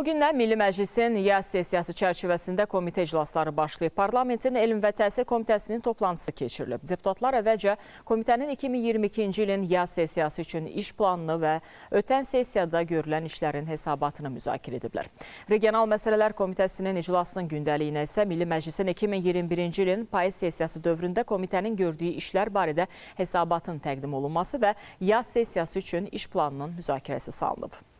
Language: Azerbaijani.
Bugündən Milli Məclisin yaz sessiyası çərçivəsində komitə iclasları başlayıb. Parlamentin Elm və Təhsil Komitəsinin toplantısı keçirilib. Deputatlar əvvəlcə komitənin 2022-ci ilin yaz sessiyası üçün iş planını və ötən sessiyada görülən işlərin hesabatını müzakirə ediblər. Regional Məsələlər Komitəsinin iclasının gündəliyinə isə Milli Məclisin 2021-ci ilin payız sessiyası dövründə komitənin gördüyü işlər barədə hesabatın təqdim olunması və yaz sessiyası üçün iş planının müzakirəsi salınıb.